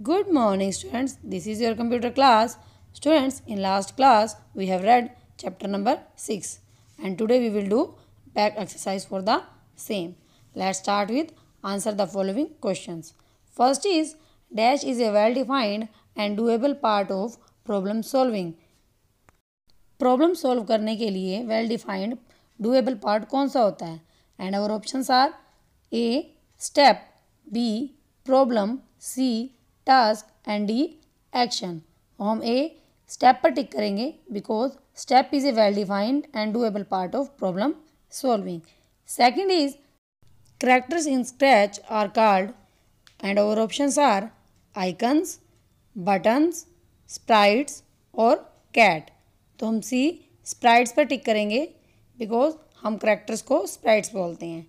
Good morning students. This is your computer class. Students, in last class we have read chapter number 6 and today we will do back exercise for the same. Let's start with answer the following questions. First is dash is a well defined and doable part of problem solving. problem solve करने के लिए well defined doable part कौन सा होता है and our options are a step b problem c task and D action हम A step पर tick करेंगे because step is a well defined and doable part of problem solving second is characters in Scratch are card and over options are icons buttons sprites और cat तो हम सी sprites पर tick करेंगे because तो हम characters को sprites बोलते हैं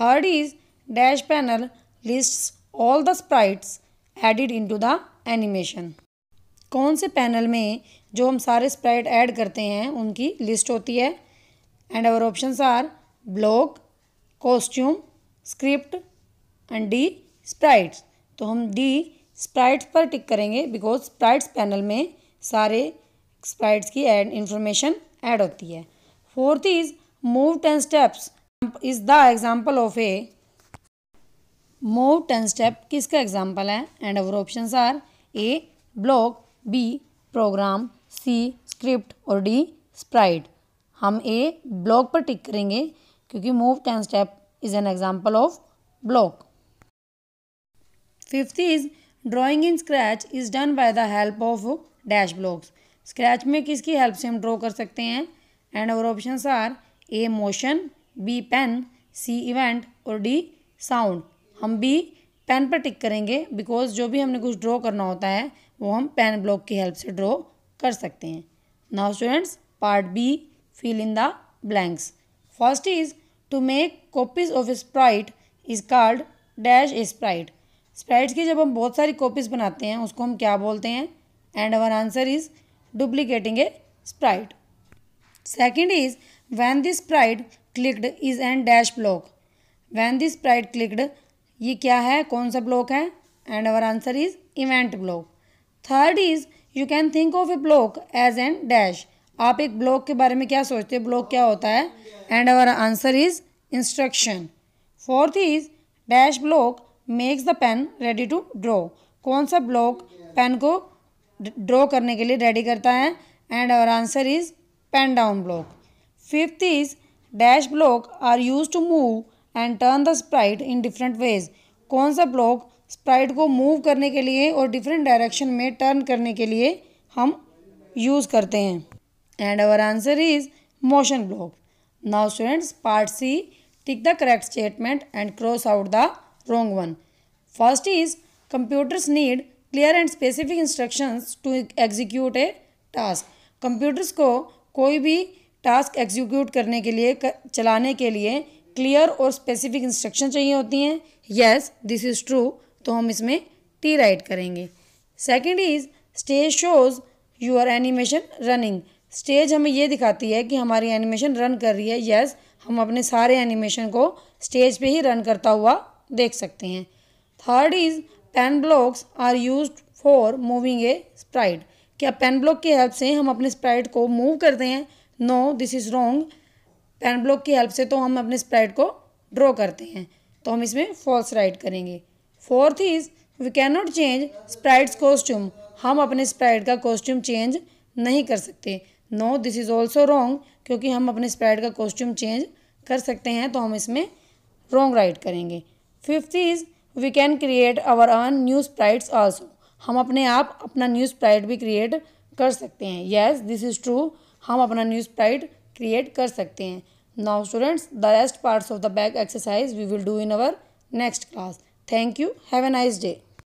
third is dash panel list all the sprites added to the animation कौन से पैनल में जो हम सारे स्प्राइट ऐड करते हैं उनकी लिस्ट होती है and our options are block costume script and the sprites तो हम डी स्प्राइट्स पर टिक करेंगे बिकॉज स्प्राइट्स पैनल में सारे स्प्राइट्स की एड इंफॉर्मेशन ऐड होती है fourth is move ten steps is the example of a move ten step किसका एग्जाम्पल है and our option are A block B program C script और D sprite हम A block पर tick करेंगे क्योंकि move ten step is an example of block fifth is drawing in Scratch is done by the help of dash blocks Scratch में किसकी help से हम draw कर सकते हैं and our option are A motion B pen C event और D sound हम भी पेन पर टिक करेंगे बिकॉज जो भी हमने कुछ ड्रॉ करना होता है वो हम पेन ब्लॉक की हेल्प से ड्रॉ कर सकते हैं now students part B fill in the blanks first is to make copies of sprite is called dash sprite sprites की जब हम बहुत सारी कॉपीज़ बनाते हैं उसको हम क्या बोलते हैं and our answer is duplicating a sprite second is when this sprite clicked is and dash block when this sprite clicked ये क्या है कौन सा ब्लॉक है and our answer is event block third is you can think of a block as an dash आप एक block के बारे में क्या सोचते हो ब्लॉक क्या होता है and our answer is instruction fourth is dash block makes the pen ready to draw कौन सा ब्लॉक पेन को ड्रॉ करने के लिए रेडी करता है and our answer is pen down block fifth is dash block are use to move and turn the sprite in different ways कौन सा ब्लॉक स्प्राइट को मूव करने के लिए और डिफरेंट डायरेक्शन में टर्न करने के लिए हम यूज़ करते हैं and our answer is motion block now students part C tick the correct statement and cross out the wrong one first is computers need clear and specific instructions to execute a task computers को कोई भी task execute करने के लिए कर, चलाने के लिए क्लियर और स्पेसिफिक इंस्ट्रक्शन चाहिए होती हैं येस दिस इज़ ट्रू तो हम इसमें टी राइट करेंगे second is stage shows your animation running stage हमें ये दिखाती है कि हमारी एनिमेशन रन कर रही है येस yes, हम अपने सारे एनिमेशन को स्टेज पे ही रन करता हुआ देख सकते हैं third is pen blocks are use for moving a sprite क्या पेन ब्लॉक की हेल्प से हम अपने स्प्राइट को मूव करते हैं no this is wrong pen block की हेल्प से तो हम अपने स्प्राइट को ड्रॉ करते हैं तो हम इसमें फॉल्स राइट करेंगे fourth is we can not change sprites costume हम अपने स्प्राइट का कॉस्ट्यूम चेंज नहीं कर सकते no this is also wrong क्योंकि हम अपने स्प्राइट का कॉस्ट्यूम चेंज कर सकते हैं तो हम इसमें रॉन्ग राइट करेंगे fifth is we can create our own new sprites also हम अपने आप अपना न्यू स्प्राइट भी क्रिएट कर सकते हैं येस दिस इज़ ट्रू हम अपना न्यू स्प्राइट क्रिएट कर सकते हैं now students the rest parts of the back exercise we will do in our next class thank you have a nice day